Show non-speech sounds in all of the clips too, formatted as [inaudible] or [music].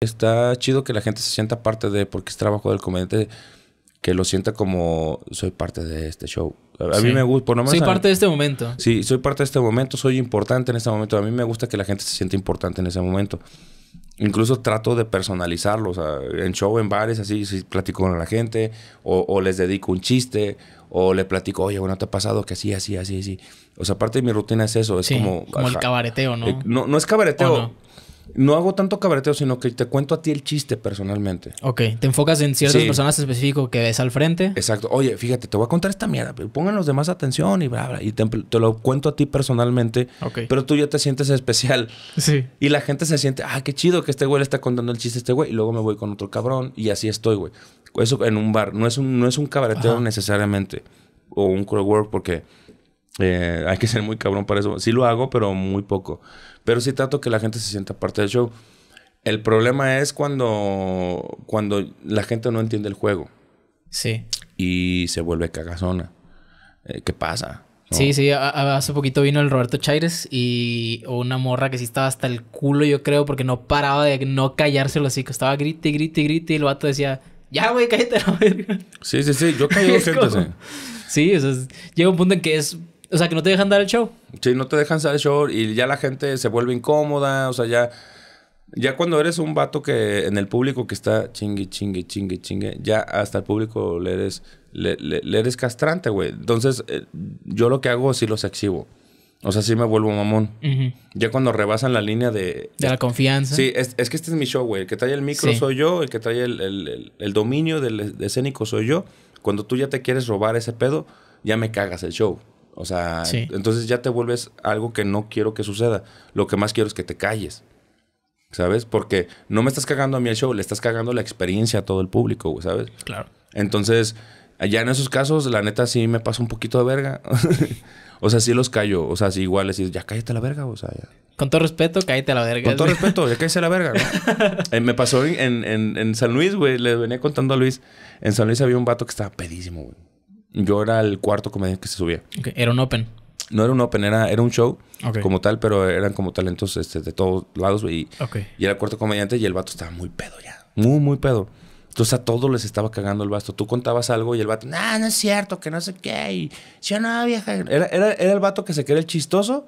está chido que la gente se sienta parte de, porque es trabajo del comediante que lo sienta como soy parte de este show. A, mí me gusta, por Soy parte de este momento. Sí, soy parte de este momento, soy importante en este momento. A mí me gusta que la gente se sienta importante en ese momento. Incluso trato de personalizarlo, o sea, en show, en bares, así, si platico con la gente, o, les dedico un chiste, o le platico, oye, bueno, te ha pasado que así, así, así, así. O sea, parte de mi rutina es eso, es sí, como. Como el cabareteo, ¿no? Eh, no, no es cabareteo no hago tanto cabreteo, sino que te cuento a ti el chiste personalmente. Ok, te enfocas en ciertas personas específicos que ves al frente. Exacto. Oye, fíjate, te voy a contar esta mierda, pongan los demás atención y bla, bla. Y te, lo cuento a ti personalmente. Ok. Pero tú ya te sientes especial. Sí. Y la gente se siente, ah, qué chido que este güey le está contando el chiste a este güey. Y luego me voy con otro cabrón y así estoy, güey. Eso en un bar. No es un, no es un cabareteo necesariamente. O un crowd work porque eh, hay que ser muy cabrón para eso. Sí lo hago, pero muy poco. Pero sí trato que la gente se sienta parte del show. El problema es cuando, cuando la gente no entiende el juego. Sí. Y se vuelve cagazona. Eh, ¿Qué pasa? Sí, sí, hace poquito vino el Roberto Chaires y una morra que sí estaba hasta el culo, yo creo, porque no paraba de no callárselo. Así que Estaba grite, grite, grite y el vato decía, ya, güey, cállate Sí, sí, sí, yo callé, [laughs] gente, sí. Sí, llega un punto en que es o sea, que no te dejan dar el show. Sí, no te dejan dar el show y ya la gente se vuelve incómoda, o sea, ya... Ya cuando eres un vato que en el público que está chingue, chingue, chingue, chingue, ya hasta el público le eres, le, le, castrante, güey. Entonces, eh, yo lo que hago sí los exhibo. O sea, sí me vuelvo mamón. Ya cuando rebasan la línea de... De la confianza. Sí, es, que este es mi show, güey. El que trae el micro soy yo, el que trae el, el dominio del escénico soy yo. Cuando tú ya te quieres robar ese pedo, ya me cagas el show. O sea, entonces ya te vuelves algo que no quiero que suceda. Lo que más quiero es que te calles. ¿Sabes? Porque no me estás cagando a mí el show, le estás cagando la experiencia a todo el público, ¿sabes? Claro. Entonces, ya en esos casos, la neta sí me pasa un poquito de verga. [laughs] o sea, sí los callo. O sea, sí igual les ya cállate la verga, o sea, Con todo respeto, cállate la verga. Con todo [laughs] respeto, ya cállate a la verga. [laughs] Eh, me pasó en, en San Luis, güey, le venía contando a Luis. En San Luis había un vato que estaba pedísimo, güey. Yo era el cuarto comediante que se subía. Era un open. No era un open, era, era un show como tal, pero eran como talentos este, de todos lados, Y, era el cuarto comediante y el vato estaba muy pedo ya. Muy, muy pedo. Entonces a todos les estaba cagando el vato. Tú contabas algo y el vato, no, no es cierto, que no sé qué. Y no, había... Era, el vato que se quería el chistoso.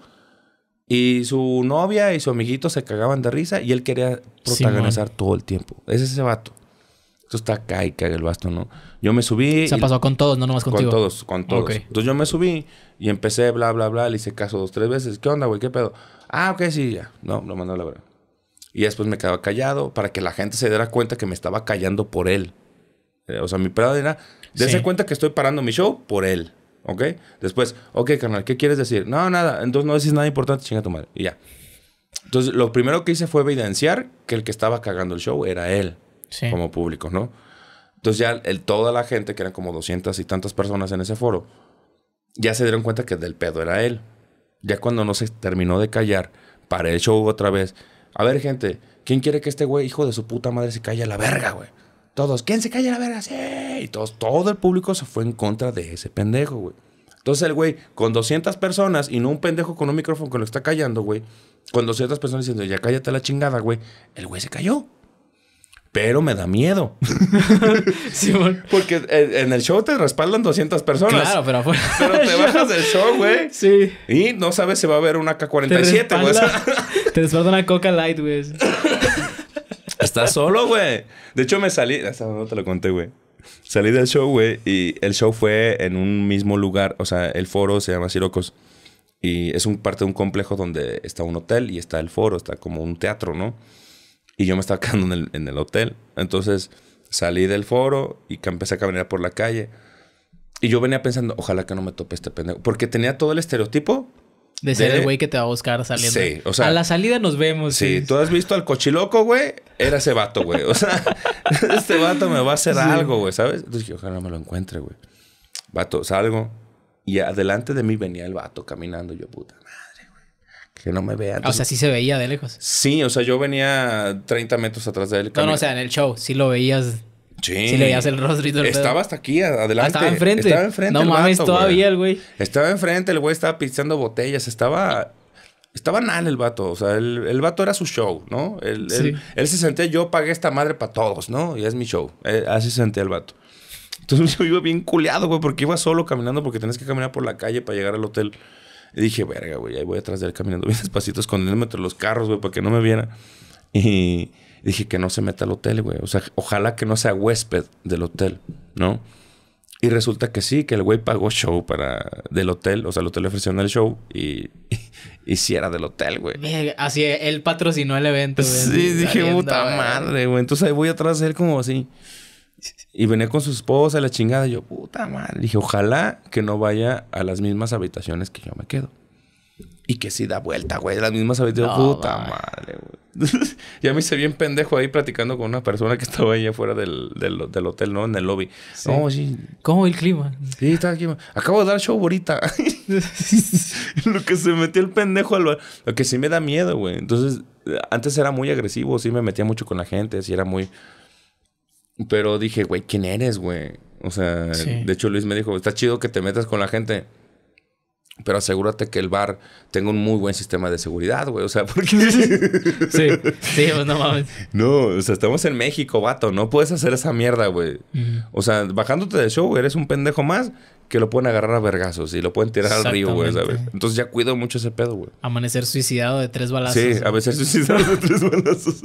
Y su novia y su amiguito se cagaban de risa y él quería protagonizar todo el tiempo. Ese es ese vato esto está acá y el basto, ¿no? Yo me subí. Se ha pasó con todos, no nomás contigo. Con todos, con todos. Entonces yo me subí y empecé, bla, bla, bla, le hice caso dos, tres veces. ¿Qué onda, güey? ¿Qué pedo? Ah, ok, sí, ya. No, lo mandó a la verdad. Y después me quedaba callado para que la gente se diera cuenta que me estaba callando por él. Eh, o sea, mi pedo era, dése cuenta que estoy parando mi show por él. ¿Ok? Después, ok, carnal, ¿qué quieres decir? No, nada. Entonces no decís nada importante, chinga tu madre. Y ya. Entonces, lo primero que hice fue evidenciar que el que estaba cagando el show era él como público, ¿no? Entonces ya el, toda la gente, que eran como 200 y tantas personas en ese foro, ya se dieron cuenta que del pedo era él. Ya cuando no se terminó de callar, para el show otra vez. A ver, gente, ¿quién quiere que este güey, hijo de su puta madre, se calle a la verga, güey? Todos, ¿quién se calle a la verga? Sí. Y todos, todo el público se fue en contra de ese pendejo, güey. Entonces el güey, con 200 personas y no un pendejo con un micrófono que lo está callando, güey, con 200 personas diciendo, ya cállate la chingada, güey, el güey se cayó pero me da miedo. [laughs] Porque en, el show te respaldan 200 personas. Claro, pero afuera. [laughs] Pero te bajas del show, güey. Sí. Y no sabes si va a haber una K-47, güey. [laughs] Te respalda una Coca Light, güey. Estás solo, güey. De hecho, me salí. Hasta no te lo conté, güey. Salí del show, güey. Y el show fue en un mismo lugar. O sea, el foro se llama Sirocos. Y es un parte de un complejo donde está un hotel y está el foro. Está como un teatro, ¿no? Y yo me estaba [laughs] quedando en el, hotel. Entonces salí del foro y empecé a caminar por la calle. Y yo venía pensando, ojalá que no me tope este pendejo. Porque tenía todo el estereotipo. De ser el güey que te va a buscar saliendo. Sí, o sea. A la salida nos vemos. Sí, tú has visto al cochiloco, güey. Era ese vato, güey. O sea, [laughs] este vato me va a hacer algo, güey, ¿sabes? Entonces dije, ojalá no me lo encuentre, güey. Vato, salgo. Y adelante de mí venía el vato caminando. Yo, puta que no me vean. o sea, sí se veía de lejos. Sí, o sea, yo venía 30 metros atrás de él. No, no, o sea, en el show sí lo veías. Sí. Sí le el rostro Estaba hasta aquí, adelante. estaba enfrente. Estaba No mames, todavía el güey. Estaba enfrente, el güey estaba pisando botellas, estaba. Estaba nal el vato, o sea, el, vato era su show, ¿no? Él, sí. él, se sentía, yo pagué esta madre para todos, ¿no? Y es mi show. Eh, así se sentía el vato. Entonces [laughs] yo iba bien culeado, güey, porque iba solo caminando, porque tenés que caminar por la calle para llegar al hotel. Y dije, verga, güey, ahí voy atrás de él caminando bien [laughs] despacito, escondiéndome entre los carros, güey, para que no me viera. Y dije que no se meta al hotel, güey. O sea, ojalá que no sea huésped del hotel, ¿no? Y resulta que sí, que el güey pagó show para del hotel. O sea, el hotel le ofreció el show y, hiciera [laughs] era del hotel, güey. Así, él patrocinó el evento, Sí, dije, puta madre, güey. Entonces ahí voy atrás de él como así. Y venía con su esposa, la chingada. yo, puta madre. Dije, ojalá que no vaya a las mismas habitaciones que yo me quedo. Y que sí da vuelta, güey. Las mismas habitaciones. puta madre, güey. [laughs] ya me hice bien pendejo ahí platicando con una persona que estaba ahí afuera del, hotel, ¿no? En el lobby. sí. ¿Cómo el clima? Sí, estaba aquí. Acabo de dar show ahorita. [laughs] lo que se metió el pendejo al Lo que sí me da miedo, güey. Entonces, eh, antes era muy agresivo. Sí me metía mucho con la gente. Sí era muy pero dije, güey, ¿quién eres, güey? O sea, de hecho Luis me dijo, está chido que te metas con la gente. Pero asegúrate que el bar tenga un muy buen sistema de seguridad, güey. O sea, [laughs] porque... sí, sí, pues, no mames. No, o sea, estamos en México, vato. No puedes hacer esa mierda, güey. O sea, bajándote del show, eres un pendejo más que lo pueden agarrar a vergazos y lo pueden tirar al río, güey, ¿sabes? Entonces ya cuido mucho ese pedo, güey. Amanecer suicidado de tres balazos. Sí, amanecer suicidado de tres balazos.